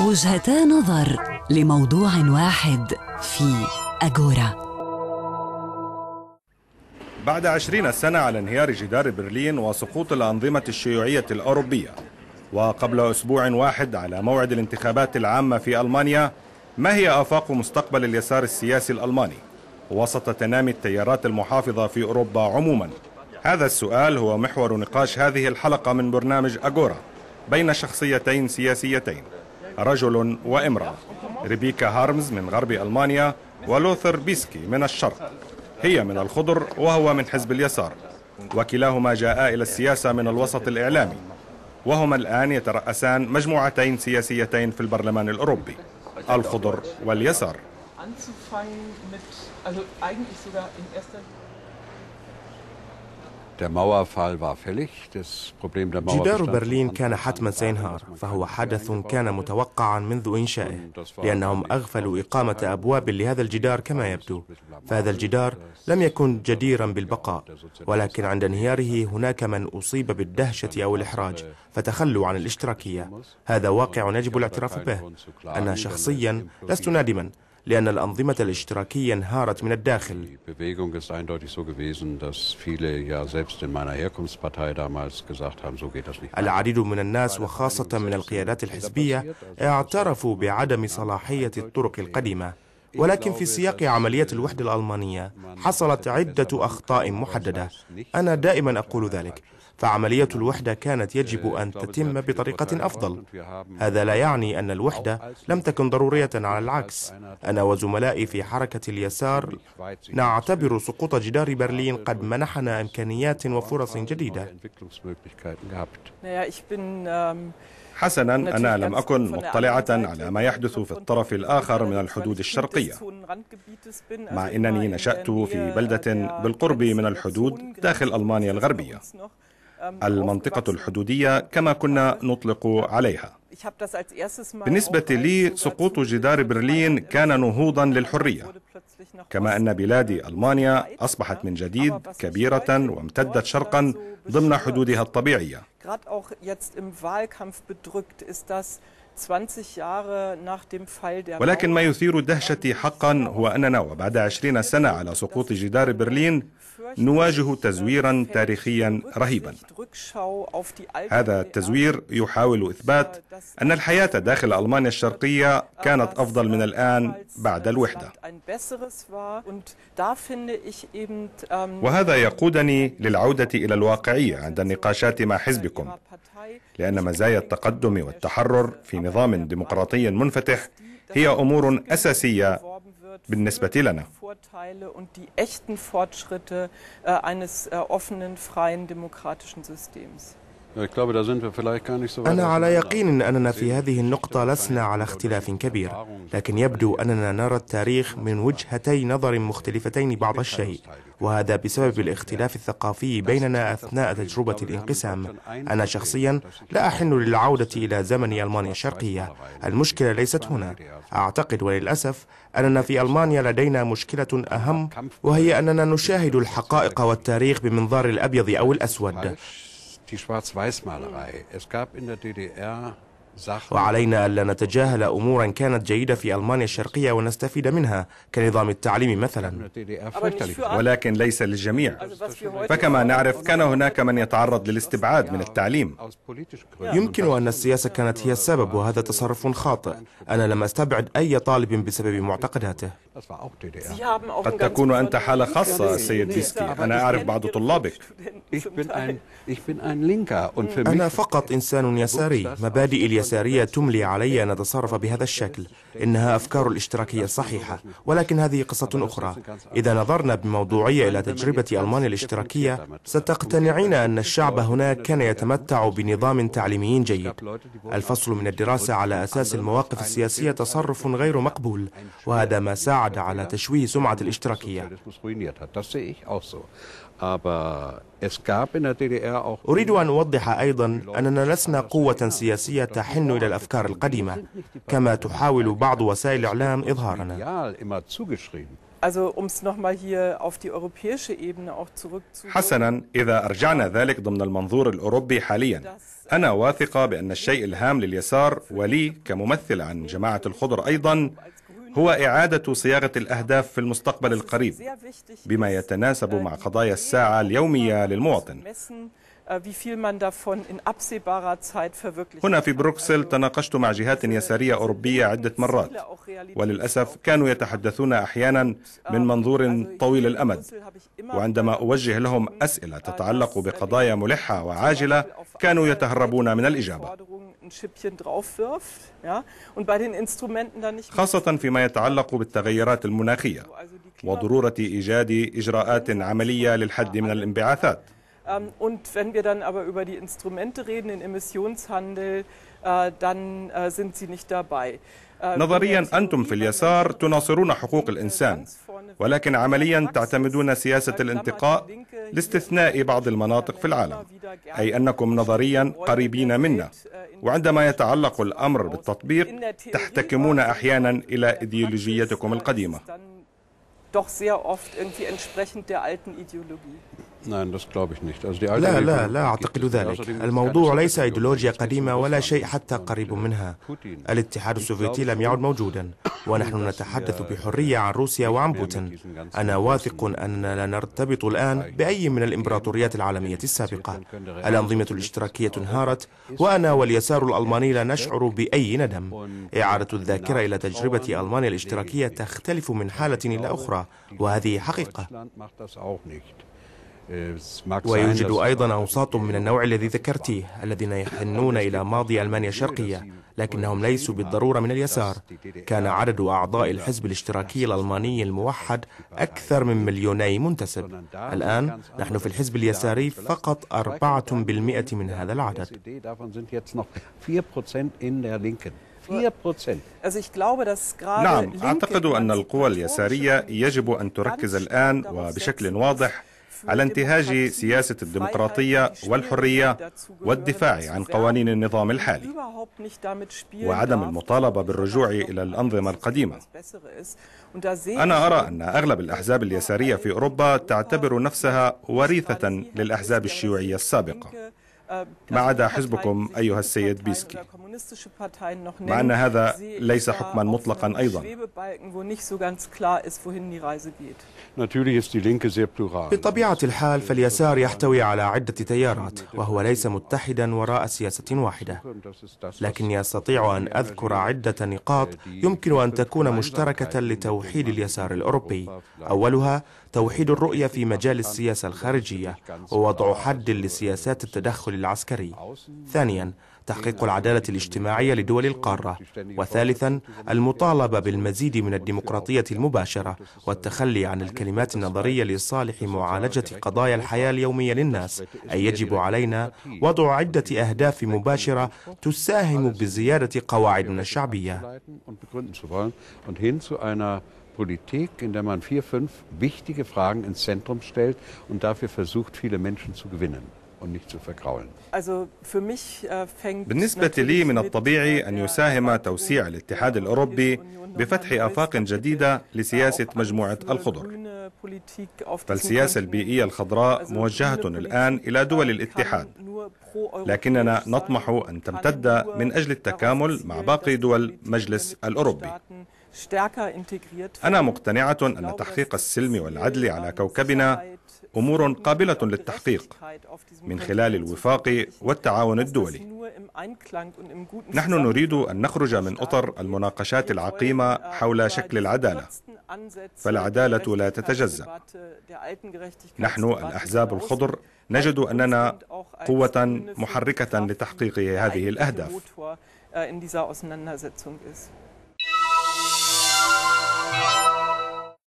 وجهتا نظر لموضوع واحد في أجورا بعد عشرين سنة على انهيار جدار برلين وسقوط الأنظمة الشيوعية الأوروبية وقبل أسبوع واحد على موعد الانتخابات العامة في ألمانيا ما هي آفاق مستقبل اليسار السياسي الألماني وسط تنامي التيارات المحافظة في أوروبا عموما هذا السؤال هو محور نقاش هذه الحلقة من برنامج أجورا بين شخصيتين سياسيتين رجل وامرأة ريبيكا هارمز من غرب ألمانيا ولوثر بيسكي من الشرق هي من الخضر وهو من حزب اليسار وكلاهما جاءا إلى السياسة من الوسط الإعلامي وهما الآن يترأسان مجموعتين سياسيتين في البرلمان الأوروبي الخضر واليسار جدار برلين كان حتما سينهار فهو حدث كان متوقعا منذ إنشائه لأنهم أغفلوا إقامة أبواب لهذا الجدار كما يبدو فهذا الجدار لم يكن جديرا بالبقاء ولكن عند انهياره هناك من أصيب بالدهشة أو الإحراج فتخلوا عن الاشتراكية هذا واقع يجب الاعتراف به أنا شخصيا لست نادما لأن الأنظمة الاشتراكية انهارت من الداخل العديد من الناس وخاصة من القيادات الحزبية اعترفوا بعدم صلاحية الطرق القديمة ولكن في سياق عملية الوحدة الألمانية حصلت عدة أخطاء محددة أنا دائما أقول ذلك فعملية الوحدة كانت يجب أن تتم بطريقة أفضل هذا لا يعني أن الوحدة لم تكن ضرورية على العكس أنا وزملائي في حركة اليسار نعتبر سقوط جدار برلين قد منحنا إمكانيات وفرص جديدة نعم، حسنا أنا لم أكن مطلعة على ما يحدث في الطرف نعم، الآخر من نعم، الحدود الشرقية مع أنني نشأت في بلدة بالقرب من الحدود داخل ألمانيا الغربية المنطقة الحدودية كما كنا نطلق عليها. بالنسبة لي سقوط جدار برلين كان نهوضا للحرية كما أن بلادي ألمانيا أصبحت من جديد كبيرة وامتدت شرقا ضمن حدودها الطبيعية ولكن ما يثير الدهشة حقا هو أننا وبعد عشرين سنة على سقوط جدار برلين نواجه تزويرا تاريخيا رهيبا هذا التزوير يحاول إثبات أن الحياة داخل ألمانيا الشرقية كانت أفضل من الآن بعد الوحدة ähm, وهذا يقودني للعودة إلى الواقعية عند النقاشات مع حزبكم لأن مزايا التقدم والتحرر في نظام ديمقراطي منفتح هي أمور أساسية بالنسبة لنا. echten Fortschritte äh, eines äh, offenen, freien, demokratischen Systems. Äh, أنا على يقين أننا في هذه النقطة لسنا على اختلاف كبير، لكن يبدو أننا نرى التاريخ من وجهتي نظر مختلفتين بعض الشيء، وهذا بسبب الاختلاف الثقافي بيننا أثناء تجربة الانقسام. أنا شخصيا لا أحن للعودة إلى زمن ألمانيا الشرقية، المشكلة ليست هنا. أعتقد وللأسف أننا في ألمانيا لدينا مشكلة أهم وهي أننا نشاهد الحقائق والتاريخ بمنظار الأبيض أو الأسود. die Schwarz-Weiß-Malerei. Es gab in der DDR وعلينا ألا نتجاهل أمورا كانت جيدة في ألمانيا الشرقية ونستفيد منها كنظام التعليم مثلا ولكن ليس للجميع فكما نعرف كان هناك من يتعرض للاستبعاد من التعليم يمكن أن السياسة كانت هي السبب وهذا تصرف خاطئ أنا لم أستبعد أي طالب بسبب معتقداته Sie haben auch قد تكون أنت حالة خاصة سيد ديسكي أنا أعرف بعض طلابك أنا فقط إنسان يساري مبادئي اليسارية تملي علي أن أتصرف بهذا الشكل إنها أفكار الاشتراكية الصحيحة ولكن هذه قصة أخرى إذا نظرنا بموضوعية إلى تجربة ألمانيا الاشتراكية ستقتنعين أن الشعب هناك كان يتمتع بنظام تعليمي جيد الفصل من الدراسة على أساس المواقف السياسية تصرف غير مقبول وهذا ما ساعد ساعد على تشويه سمعة الاشتراكية أريد أن أوضح أيضا أننا لسنا قوة سياسية تحن إلى الأفكار القديمة كما تحاول بعض وسائل الإعلام إظهارنا حسنا إذا أرجعنا ذلك ضمن المنظور الأوروبي حاليا أنا واثقة بأن الشيء الهام لليسار ولي كممثل عن جماعة الخضر أيضا هو إعادة صياغة الأهداف في المستقبل القريب بما يتناسب مع قضايا الساعة اليومية للمواطن Äh, هنا في بروكسل تناقشت مع جهات يسارية أوروبية عدة مرات وللأسف كانوا يتحدثون أحيانا من ähm, منظور طويل الأمد وعندما أوجه لهم أسئلة تتعلق بقضايا ملحة وعاجلة كانوا يتهربون من الإجابة خاصة فيما يتعلق بالتغيرات المناخية وضرورة إيجاد إجراءات عملية للحد من الانبعاثات Ähm, und wenn wir dann aber über die Instrumente reden, den Emissionshandel, äh, dann äh, sind sie nicht dabei. Äh, نظريا أنتم في اليسار تناصرون حقوق الإنسان ولكن عمليا تعتمدون سياسة الانتقاء لاستثناء بعض المناطق في العالم أي أنكم نظريا قريبين منا وعندما يتعلق الأمر بالتطبيق تحتكمون أحيانا إلى إيديولوجيتكم القديمة نعم، لا لا لا أعتقد ذلك الموضوع ليس أيديولوجيا قديمة ولا شيء حتى قريب منها الاتحاد السوفيتي لم يعد موجودا ونحن نتحدث بحرية عن روسيا وعن بوتين أنا واثق أننا لا نرتبط الآن بأي من الإمبراطوريات العالمية السابقة الأنظمة الاشتراكية انهارت وأنا واليسار الألماني لا نشعر بأي ندم إعادة الذاكرة إلى تجربة ألمانيا الاشتراكية تختلف من حالة إلى أخرى وهذه حقيقة ويوجد أيضا أوساط من النوع الذي ذكرتيه الذين يحنون إلى ماضي ألمانيا الشرقية لكنهم ليسوا بالضرورة من اليسار كان عدد أعضاء الحزب الاشتراكي الألماني الموحد أكثر من مليوني منتسب الآن نحن في الحزب اليساري فقط 4% من هذا العدد نعم أعتقد أن القوى اليسارية يجب أن تركز الآن وبشكل واضح على انتهاج سياسة الديمقراطية والحرية والدفاع عن قوانين النظام الحالي وعدم المطالبة بالرجوع إلى الأنظمة القديمة أنا أرى أن أغلب الأحزاب اليسارية في أوروبا تعتبر نفسها وريثة للأحزاب الشيوعية السابقة ما عدا حزبكم أيها السيد بيسكي مع أن هذا ليس حكما مطلقا أيضا بطبيعة الحال فاليسار يحتوي على عدة تيارات وهو ليس متحدا وراء سياسة واحدة لكني أستطيع أن أذكر عدة نقاط يمكن أن تكون مشتركة لتوحيد اليسار الأوروبي أولها توحيد الرؤية في مجال السياسة الخارجية ووضع حد لسياسات التدخل العسكري ثانيا تحقيق العدالة الاجتماعية لدول القارة وثالثا المطالبة بالمزيد من الديمقراطية المباشرة والتخلي عن الكلمات النظرية لصالح معالجة قضايا الحياة اليومية للناس أي يجب علينا وضع عدة أهداف مباشرة تساهم بزيادة قواعدنا الشعبية Politik, in der man vier, fünf wichtige Fragen ins Zentrum stellt und dafür versucht, viele Menschen zu gewinnen. Äh, بالنسبة لي من الطبيعي أن يساهم توسيع الاتحاد الأوروبي بفتح آفاق جديدة لسياسة مجموعة الخضر فالسياسة البيئية الخضراء موجهة الآن إلى دول الاتحاد لكننا نطمح أن تمتد من أجل التكامل مع باقي دول مجلس الأوروبي أنا مقتنعة أن تحقيق السلم والعدل على كوكبنا أمور قابلة للتحقيق من خلال الوفاق والتعاون الدولي. نحن نريد أن نخرج من أطر المناقشات العقيمة äh, حول شكل العدالة، فالعدالة لا تتجزأ. نحن الأحزاب الخضر نجد أننا قوة محركة لتحقيق هذه الأهداف. Äh,